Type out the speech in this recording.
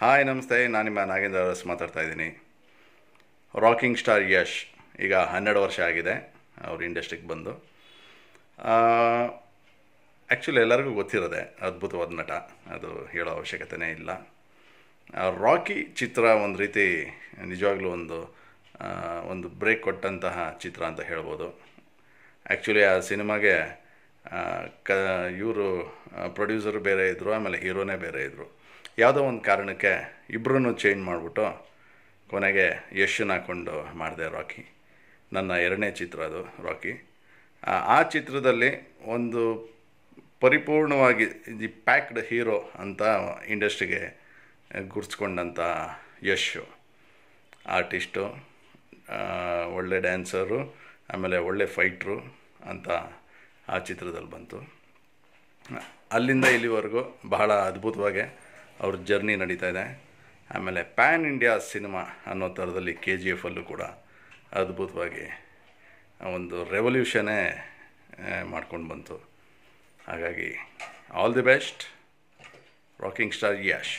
hi ನಮಸ್ತೆ ನಾನು ನಿಮ್ಮ ನಾಗೇಂದ್ರ ಅರಸ್ ಮಾತಾಡ್ತಾ ಇದ್ದೀನಿ ರಾಕಿಂಗ್ ಸ್ಟಾರ್ ಯಶ್ ಈಗ ಹನ್ನೆರಡು ವರ್ಷ ಆಗಿದೆ ಅವ್ರ ಇಂಡಸ್ಟ್ರಿಗೆ ಬಂದು ಆ್ಯಕ್ಚುಲಿ ಎಲ್ಲರಿಗೂ ಗೊತ್ತಿರೋದೆ ಅದ್ಭುತವಾದ ನಟ ಅದು ಹೇಳೋ ಅವಶ್ಯಕತೆನೇ ಇಲ್ಲ ರಾಕಿ ಚಿತ್ರ ಒಂದು ರೀತಿ ನಿಜವಾಗ್ಲೂ ಒಂದು ಒಂದು ಬ್ರೇಕ್ ಕೊಟ್ಟಂತಹ ಚಿತ್ರ ಅಂತ ಹೇಳ್ಬೋದು ಆ್ಯಕ್ಚುಲಿ ಆ ಸಿನಿಮಾಗೆ ಕ ಇವರು ಪ್ರೊಡ್ಯೂಸರು ಬೇರೆ ಇದ್ದರು ಆಮೇಲೆ ಹೀರೋನೇ ಬೇರೆ ಇದ್ದರು ಯಾವುದೋ ಒಂದು ಕಾರಣಕ್ಕೆ ಇಬ್ಬರೂ ಚೇಂಜ್ ಮಾಡಿಬಿಟ್ಟು ಕೊನೆಗೆ ಯಶನ್ನು ಹಾಕ್ಕೊಂಡು ಮಾಡಿದೆ ರಾಕಿ ನನ್ನ ಎರಡನೇ ಚಿತ್ರ ಅದು ರಾಕಿ ಆ ಚಿತ್ರದಲ್ಲಿ ಒಂದು ಪರಿಪೂರ್ಣವಾಗಿ ದಿ ಪ್ಯಾಕ್ಡ್ ಹೀರೋ ಅಂತ ಇಂಡಸ್ಟ್ರಿಗೆ ಗುರ್ಸ್ಕೊಂಡಂಥ ಯಶ್ ಆರ್ಟಿಸ್ಟು ಒಳ್ಳೆ ಡ್ಯಾನ್ಸರು ಆಮೇಲೆ ಒಳ್ಳೆ ಫೈಟ್ರು ಅಂತ ಆ ಚಿತ್ರದಲ್ಲಿ ಬಂತು ಅಲ್ಲಿಂದ ಇಲ್ಲಿವರೆಗೂ ಬಹಳ ಅದ್ಭುತವಾಗಿ ಅವ್ರ ಜರ್ನಿ ನಡೀತಾ ಇದೆ ಆಮೇಲೆ ಪ್ಯಾನ್ ಇಂಡಿಯಾ ಸಿನಿಮಾ ಅನ್ನೋ ಥರದಲ್ಲಿ ಕೆ ಜಿ ಎಫಲ್ಲೂ ಕೂಡ ಅದ್ಭುತವಾಗಿ ಒಂದು ರೆವಲ್ಯೂಷನೇ ಮಾಡ್ಕೊಂಡು ಬಂತು ಹಾಗಾಗಿ all the best rocking star Yash